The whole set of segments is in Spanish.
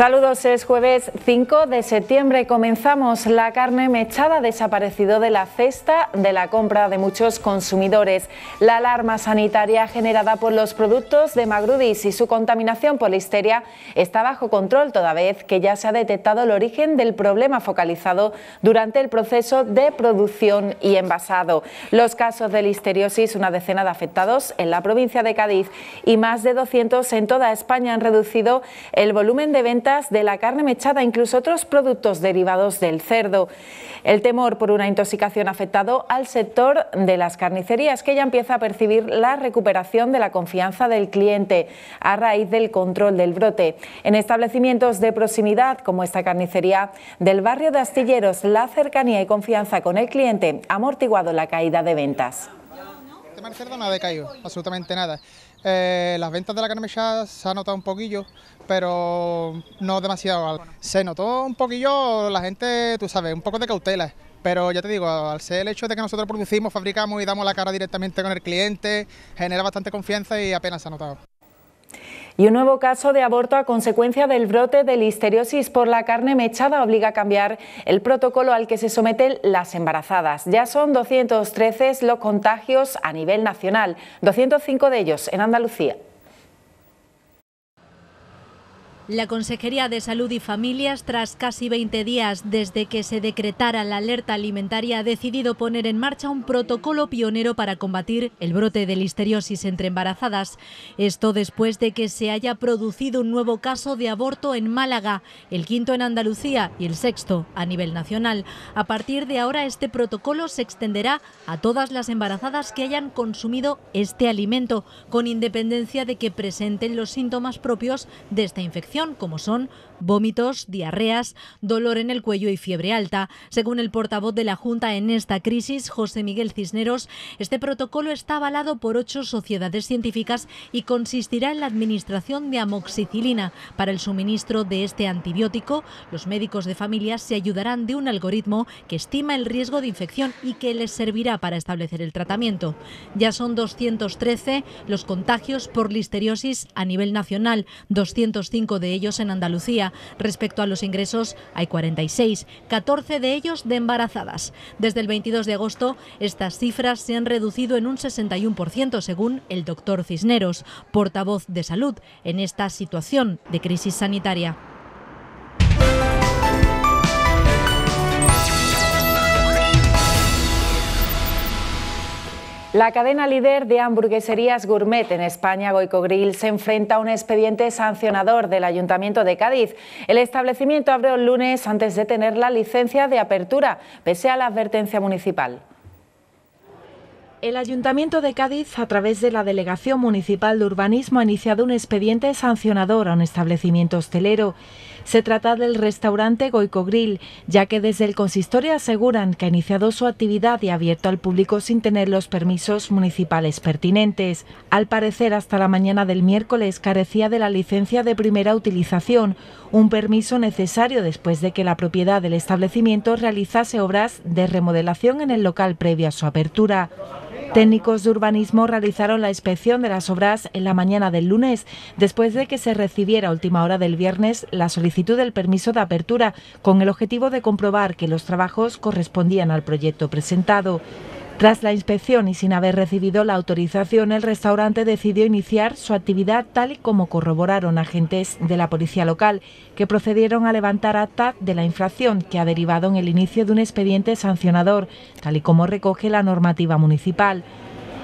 Saludos, es jueves 5 de septiembre. Comenzamos. La carne mechada desaparecido de la cesta de la compra de muchos consumidores. La alarma sanitaria generada por los productos de Magrudis y su contaminación por listeria está bajo control, toda vez que ya se ha detectado el origen del problema focalizado durante el proceso de producción y envasado. Los casos de listeriosis, una decena de afectados en la provincia de Cádiz y más de 200 en toda España, han reducido el volumen de venta de la carne mechada, incluso otros productos derivados del cerdo. El temor por una intoxicación ha afectado al sector de las carnicerías, que ya empieza a percibir la recuperación de la confianza del cliente a raíz del control del brote. En establecimientos de proximidad, como esta carnicería del barrio de Astilleros, la cercanía y confianza con el cliente ha amortiguado la caída de ventas tema cerdo decaído, absolutamente nada. Eh, las ventas de la carne ya se han notado un poquillo, pero no demasiado. Se notó un poquillo la gente, tú sabes, un poco de cautela. Pero ya te digo, al ser el hecho de que nosotros producimos, fabricamos y damos la cara directamente con el cliente, genera bastante confianza y apenas se ha notado. Y un nuevo caso de aborto a consecuencia del brote de listeriosis por la carne mechada obliga a cambiar el protocolo al que se someten las embarazadas. Ya son 213 los contagios a nivel nacional, 205 de ellos en Andalucía. La Consejería de Salud y Familias, tras casi 20 días desde que se decretara la alerta alimentaria, ha decidido poner en marcha un protocolo pionero para combatir el brote de listeriosis entre embarazadas. Esto después de que se haya producido un nuevo caso de aborto en Málaga, el quinto en Andalucía y el sexto a nivel nacional. A partir de ahora, este protocolo se extenderá a todas las embarazadas que hayan consumido este alimento, con independencia de que presenten los síntomas propios de esta infección como son vómitos, diarreas, dolor en el cuello y fiebre alta. Según el portavoz de la Junta en esta crisis, José Miguel Cisneros, este protocolo está avalado por ocho sociedades científicas y consistirá en la administración de amoxicilina. Para el suministro de este antibiótico, los médicos de familia se ayudarán de un algoritmo que estima el riesgo de infección y que les servirá para establecer el tratamiento. Ya son 213 los contagios por listeriosis a nivel nacional, 205 de ellos en Andalucía. Respecto a los ingresos, hay 46, 14 de ellos de embarazadas. Desde el 22 de agosto, estas cifras se han reducido en un 61%, según el doctor Cisneros, portavoz de salud, en esta situación de crisis sanitaria. La cadena líder de hamburgueserías gourmet en España, Goico Grill, se enfrenta a un expediente sancionador del Ayuntamiento de Cádiz. El establecimiento abrió el lunes antes de tener la licencia de apertura, pese a la advertencia municipal. El Ayuntamiento de Cádiz, a través de la Delegación Municipal de Urbanismo, ha iniciado un expediente sancionador a un establecimiento hostelero. Se trata del restaurante Goico Grill, ya que desde el consistorio aseguran que ha iniciado su actividad y ha abierto al público sin tener los permisos municipales pertinentes. Al parecer, hasta la mañana del miércoles carecía de la licencia de primera utilización, un permiso necesario después de que la propiedad del establecimiento realizase obras de remodelación en el local previo a su apertura. Técnicos de urbanismo realizaron la inspección de las obras en la mañana del lunes, después de que se recibiera a última hora del viernes la solicitud del permiso de apertura, con el objetivo de comprobar que los trabajos correspondían al proyecto presentado. Tras la inspección y sin haber recibido la autorización, el restaurante decidió iniciar su actividad tal y como corroboraron agentes de la policía local, que procedieron a levantar acta de la infracción que ha derivado en el inicio de un expediente sancionador, tal y como recoge la normativa municipal.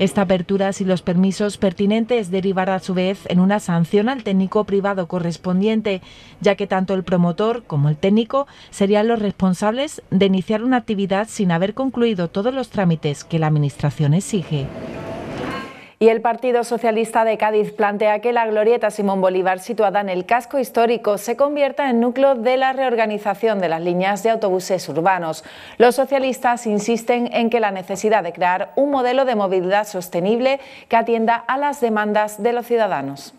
Esta apertura, sin los permisos pertinentes, derivará a su vez en una sanción al técnico privado correspondiente, ya que tanto el promotor como el técnico serían los responsables de iniciar una actividad sin haber concluido todos los trámites que la Administración exige. Y el Partido Socialista de Cádiz plantea que la glorieta Simón Bolívar situada en el casco histórico se convierta en núcleo de la reorganización de las líneas de autobuses urbanos. Los socialistas insisten en que la necesidad de crear un modelo de movilidad sostenible que atienda a las demandas de los ciudadanos.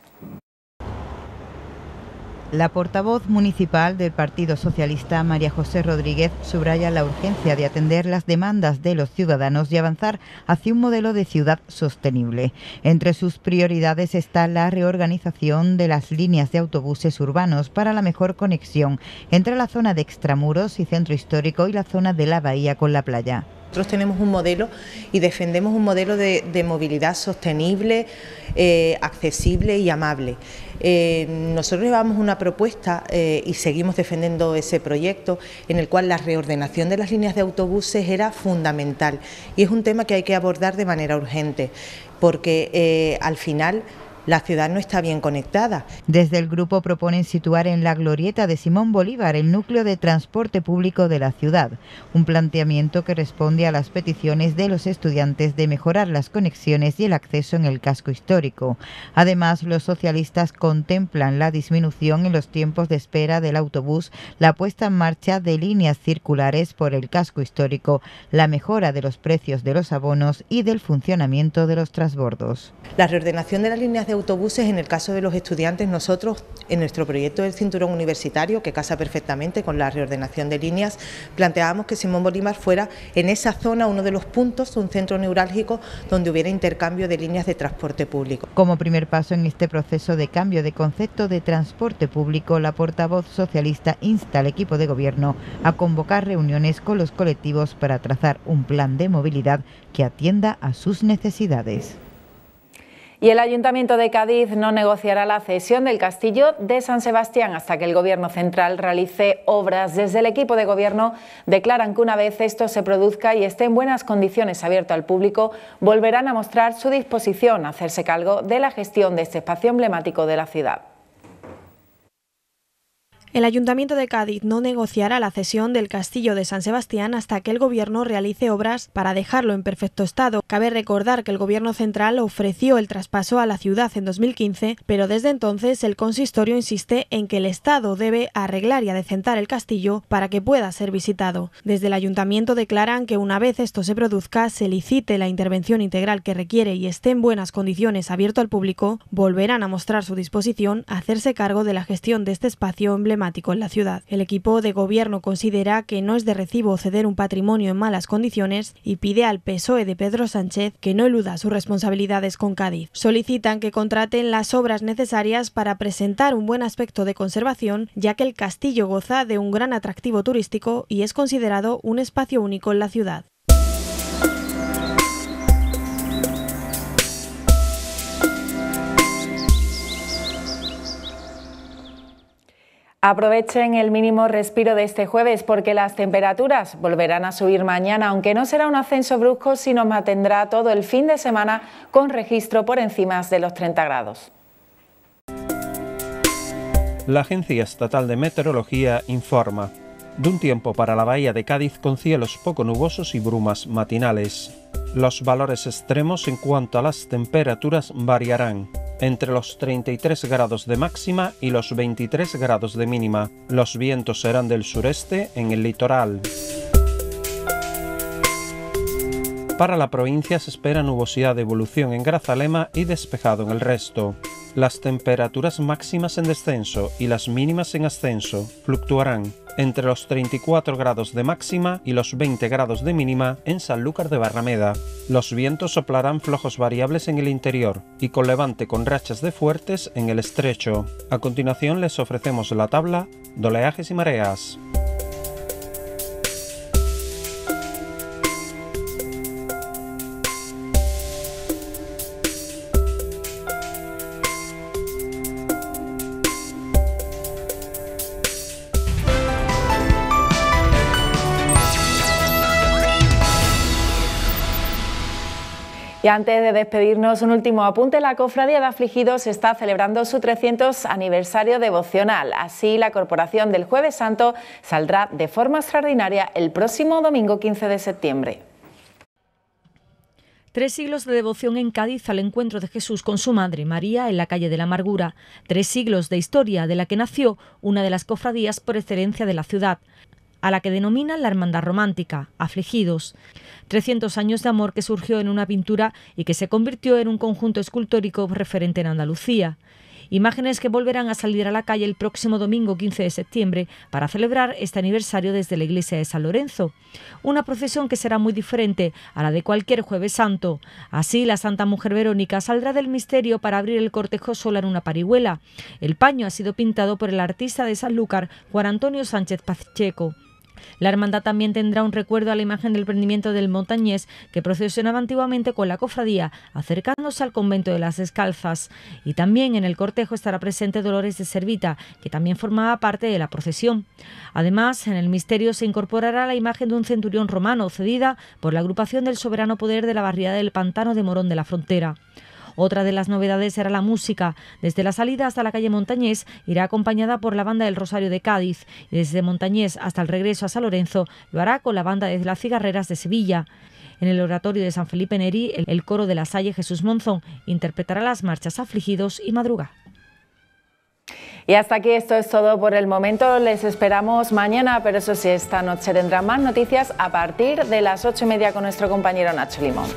La portavoz municipal del Partido Socialista, María José Rodríguez, subraya la urgencia de atender las demandas de los ciudadanos y avanzar hacia un modelo de ciudad sostenible. Entre sus prioridades está la reorganización de las líneas de autobuses urbanos para la mejor conexión entre la zona de extramuros y centro histórico y la zona de la bahía con la playa. Nosotros tenemos un modelo y defendemos un modelo de, movilidad sostenible, eh, accesible y amable. Eh, nosotros llevamos una propuesta eh, y seguimos defendiendo ese proyecto en el cual la reordenación de las líneas de autobuses era fundamental y es un tema que hay que abordar de manera urgente porque al final la ciudad no está bien conectada. Desde el grupo proponen situar en la glorieta de Simón Bolívar el núcleo de transporte público de la ciudad, un planteamiento que responde a las peticiones de los estudiantes de mejorar las conexiones y el acceso en el casco histórico. Además, los socialistas contemplan la disminución en los tiempos de espera del autobús, la puesta en marcha de líneas circulares por el casco histórico, la mejora de los precios de los abonos y del funcionamiento de los transbordos. La reordenación de las líneas de autobuses, en el caso de los estudiantes, nosotros en nuestro proyecto del cinturón universitario, que casa perfectamente con la reordenación de líneas, planteábamos que Simón Bolívar fuera en esa zona uno de los puntos, un centro neurálgico donde hubiera intercambio de líneas de transporte público. Como primer paso en este proceso de cambio de concepto de transporte público, la portavoz socialista insta al equipo de gobierno a convocar reuniones con los colectivos para trazar un plan de movilidad que atienda a sus necesidades. Y el Ayuntamiento de Cádiz no negociará la cesión del castillo de San Sebastián hasta que el Gobierno central realice obras. Desde el equipo de Gobierno declaran que una vez esto se produzca y esté en buenas condiciones abierto al público, volverán a mostrar su disposición a hacerse cargo de la gestión de este espacio emblemático de la ciudad. El Ayuntamiento de Cádiz no negociará la cesión del Castillo de San Sebastián hasta que el Gobierno realice obras para dejarlo en perfecto estado. Cabe recordar que el Gobierno central ofreció el traspaso a la ciudad en 2015, pero desde entonces el consistorio insiste en que el Estado debe arreglar y adecentar el castillo para que pueda ser visitado. Desde el Ayuntamiento declaran que una vez esto se produzca, se licite la intervención integral que requiere y esté en buenas condiciones abierto al público, volverán a mostrar su disposición a hacerse cargo de la gestión de este espacio emblemático en la ciudad. El equipo de gobierno considera que no es de recibo ceder un patrimonio en malas condiciones y pide al PSOE de Pedro Sánchez que no eluda sus responsabilidades con Cádiz. Solicitan que contraten las obras necesarias para presentar un buen aspecto de conservación, ya que el castillo goza de un gran atractivo turístico y es considerado un espacio único en la ciudad. Aprovechen el mínimo respiro de este jueves porque las temperaturas volverán a subir mañana, aunque no será un ascenso brusco, sino mantendrá todo el fin de semana con registro por encima de los 30 grados. La Agencia Estatal de Meteorología informa de un tiempo para la bahía de Cádiz con cielos poco nubosos y brumas matinales. Los valores extremos en cuanto a las temperaturas variarán entre los 33 grados de máxima y los 23 grados de mínima. Los vientos serán del sureste en el litoral. Para la provincia se espera nubosidad de evolución en Grazalema y despejado en el resto. Las temperaturas máximas en descenso y las mínimas en ascenso fluctuarán entre los 34 grados de máxima y los 20 grados de mínima en Sanlúcar de Barrameda. Los vientos soplarán flojos variables en el interior y con levante con rachas de fuertes en el estrecho. A continuación les ofrecemos la tabla de oleajes y mareas. Y antes de despedirnos, un último apunte. La Cofradía de Afligidos está celebrando su 300 aniversario devocional. Así, la Corporación del Jueves Santo saldrá de forma extraordinaria el próximo domingo 15 de septiembre. Tres siglos de devoción en Cádiz al encuentro de Jesús con su madre María en la calle de la Amargura. Tres siglos de historia de la que nació una de las cofradías por excelencia de la ciudad a la que denominan la Hermandad Romántica, Afligidos. 300 años de amor que surgió en una pintura y que se convirtió en un conjunto escultórico referente en Andalucía. Imágenes que volverán a salir a la calle el próximo domingo 15 de septiembre para celebrar este aniversario desde la iglesia de San Lorenzo. Una procesión que será muy diferente a la de cualquier Jueves Santo. Así, la Santa Mujer Verónica saldrá del misterio para abrir el cortejo sola en una parihuela. El paño ha sido pintado por el artista de Sanlúcar, Juan Antonio Sánchez Pacheco. La hermandad también tendrá un recuerdo a la imagen del prendimiento del montañés que procesionaba antiguamente con la cofradía, acercándose al convento de las Descalzas. Y también en el cortejo estará presente Dolores de Servita, que también formaba parte de la procesión. Además, en el misterio se incorporará la imagen de un centurión romano cedida por la agrupación del soberano poder de la barriada del Pantano de Morón de la Frontera. Otra de las novedades será la música. Desde la salida hasta la calle Montañés irá acompañada por la banda del Rosario de Cádiz y desde Montañés hasta el regreso a San Lorenzo lo hará con la banda de las Cigarreras de Sevilla. En el oratorio de San Felipe Neri, el coro de la Salle Jesús Monzón interpretará las marchas Afligidos y Madruga. Y hasta aquí esto es todo por el momento. Les esperamos mañana, pero eso sí, esta noche tendrán más noticias a partir de las ocho y media con nuestro compañero Nacho Limón.